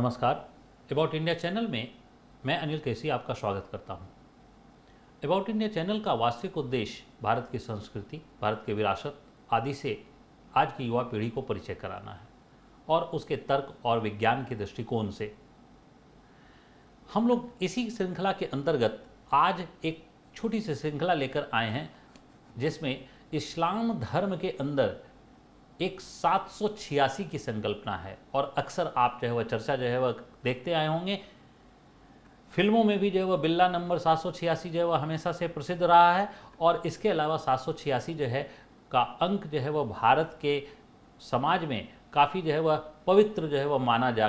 नमस्कार about India channel में मैं अनिल केसी आपका स्वागत करता हूं। अबाउट इंडिया चैनल का वास्तविक उद्देश्य भारत की संस्कृति भारत की विरासत आदि से आज की युवा पीढ़ी को परिचय कराना है और उसके तर्क और विज्ञान के दृष्टिकोण से हम लोग इसी श्रृंखला के अंतर्गत आज एक छोटी सी श्रृंखला लेकर आए हैं जिसमें इस्लाम धर्म के अंदर एक सात की संकल्पना है और अक्सर आप जो है वह चर्चा जो है वह देखते आए होंगे फिल्मों में भी जो है वह बिल्ला नंबर सात जो है वह हमेशा से प्रसिद्ध रहा है और इसके अलावा सात जो है का अंक जो है वह भारत के समाज में काफ़ी जो है वह पवित्र जो है वह माना जा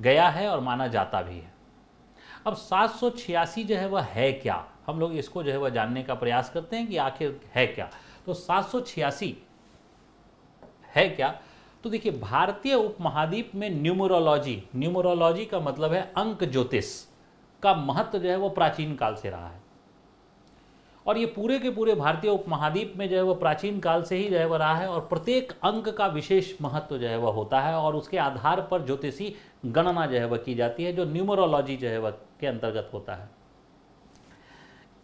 गया है और माना जाता भी है अब सात जो है वह है क्या हम लोग इसको जो है वह जानने का प्रयास करते हैं कि आखिर है क्या तो सात है क्या तो देखिए भारतीय उपमहाद्वीप में न्यूमरोलॉजी न्यूमरोलॉजी का मतलब है अंक ज्योतिष का महत्व जो है वो प्राचीन काल से रहा है और ये पूरे के पूरे भारतीय उपमहाद्वीप में जो है वो प्राचीन काल से ही जो है वह रहा है और प्रत्येक अंक का विशेष महत्व जो है वह होता है और उसके आधार पर ज्योतिषी गणना जो है वह की जाती है जो न्यूमरोलॉजी जो है वह के अंतर्गत होता है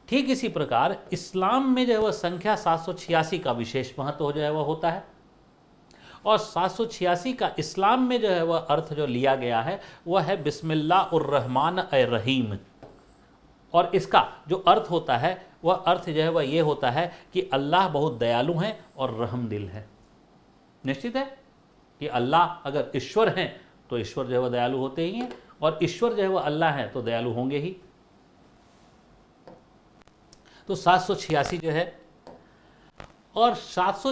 ठीक इसी प्रकार इस्लाम में जो है वह संख्या सात का विशेष महत्व जो है वह होता है और सात का इस्लाम में जो है वह अर्थ जो लिया गया है वह है बिसमिल्लाहमान रहीम और इसका जो अर्थ होता है वह अर्थ जो है वह ये होता है कि अल्लाह बहुत दयालु हैं और रहम दिल है निश्चित है कि अल्लाह अगर ईश्वर हैं तो ईश्वर जो है वह दयालु होते ही हैं और ईश्वर जो है वह अल्लाह हैं तो दयालु होंगे ही तो सात जो है और सात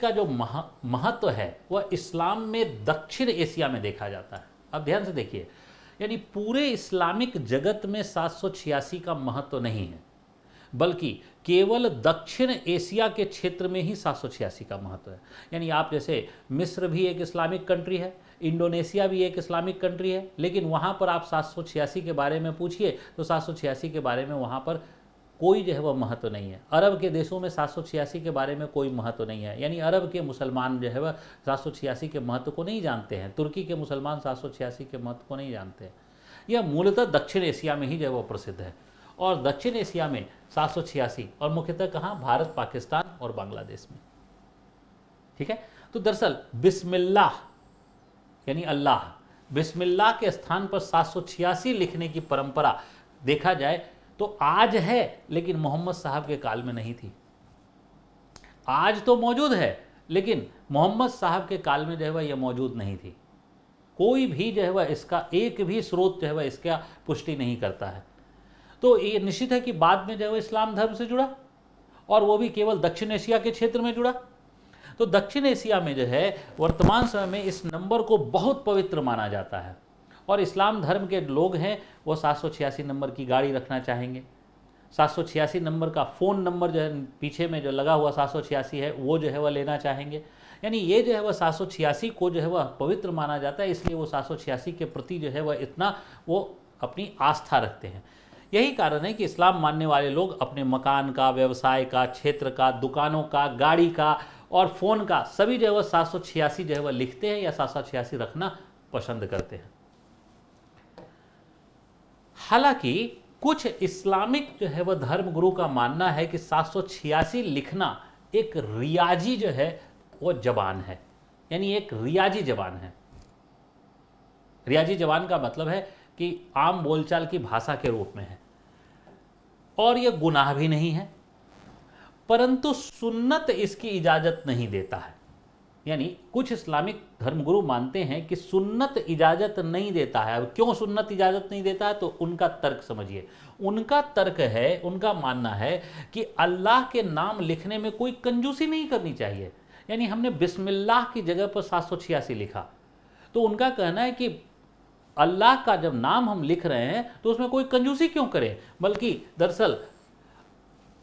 का जो महा महत्व तो है वह इस्लाम में दक्षिण एशिया में देखा जाता है अब ध्यान से देखिए यानी पूरे इस्लामिक जगत में सात का महत्व तो नहीं है बल्कि केवल दक्षिण एशिया के क्षेत्र में ही सात का महत्व है यानी आप जैसे मिस्र भी एक इस्लामिक कंट्री है इंडोनेशिया भी एक इस्लामिक कंट्री है लेकिन वहाँ पर आप सात के बारे में पूछिए तो सात के बारे में वहाँ पर कोई जो है वह महत्व तो नहीं है अरब के देशों में सात के बारे में कोई महत्व तो नहीं है यानी अरब के मुसलमान जो है वह सात के महत्व को नहीं जानते हैं तुर्की के मुसलमान सात के महत्व को नहीं जानते हैं यह मूलतः दक्षिण एशिया में ही जो है वह प्रसिद्ध है और दक्षिण एशिया में सात और मुख्यतः कहाँ भारत पाकिस्तान और बांग्लादेश में ठीक है तो दरअसल बिस्मिल्लाह यानी अल्लाह बिस्मिल्लाह के स्थान पर सात लिखने की परंपरा देखा जाए तो आज है लेकिन मोहम्मद साहब के काल में नहीं थी आज तो मौजूद है लेकिन मोहम्मद साहब के काल में जो है वह यह मौजूद नहीं थी कोई भी जो है वह इसका एक भी स्रोत जो है वह इसका पुष्टि नहीं करता है तो ये निश्चित है कि बाद में जो है वह इस्लाम धर्म से जुड़ा और वो भी केवल दक्षिण एशिया के क्षेत्र में जुड़ा तो दक्षिण एशिया में जो है वर्तमान समय में इस नंबर को बहुत पवित्र माना जाता है और इस्लाम धर्म के लोग हैं वो सात नंबर की गाड़ी रखना चाहेंगे सात नंबर का फ़ोन नंबर जो है पीछे में जो लगा हुआ सात है वो जो है वह लेना चाहेंगे यानी ये जो है वह सात को जो है वह पवित्र माना जाता है इसलिए वो सात के प्रति जो है वह इतना वो अपनी आस्था रखते हैं यही कारण है कि इस्लाम मानने वाले लोग अपने मकान का व्यवसाय का क्षेत्र का दुकानों का गाड़ी का और फ़ोन का सभी जो है वह सात जो है वह लिखते हैं या सात रखना पसंद करते हैं हालांकि कुछ इस्लामिक जो है वह धर्म गुरु का मानना है कि सात लिखना एक रियाजी जो है वो जबान है यानी एक रियाजी जबान है रियाजी जबान का मतलब है कि आम बोलचाल की भाषा के रूप में है और यह गुनाह भी नहीं है परंतु सुन्नत इसकी इजाज़त नहीं देता है यानी कुछ इस्लामिक धर्मगुरु मानते हैं कि सुन्नत इजाज़त नहीं देता है अब क्यों सुन्नत इजाज़त नहीं देता है तो उनका तर्क समझिए उनका तर्क है उनका मानना है कि अल्लाह के नाम लिखने में कोई कंजूसी नहीं करनी चाहिए यानी हमने बिस्मिल्लाह की जगह पर सात सौ छियासी लिखा तो उनका कहना है कि अल्लाह का जब नाम हम लिख रहे हैं तो उसमें कोई कंजूसी क्यों करें बल्कि दरअसल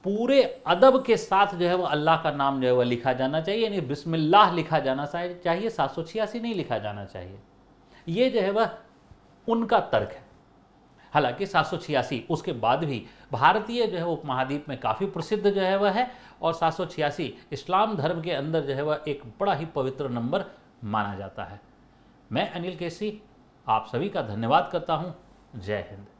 पूरे अदब के साथ जो है वो अल्लाह का नाम जो है वह लिखा जाना चाहिए यानी बिस्मिल्लाह लिखा जाना चाहिए सात सौ छियासी नहीं लिखा जाना चाहिए ये जो है वह उनका तर्क है हालांकि सात सौ छियासी उसके बाद भी भारतीय जो है उपमहाद्वीप में काफ़ी प्रसिद्ध जो है वह है और सात सौ छियासी इस्लाम धर्म के अंदर जो है वह एक बड़ा ही पवित्र नंबर माना जाता है मैं अनिल केसी आप सभी का धन्यवाद करता हूँ जय हिंद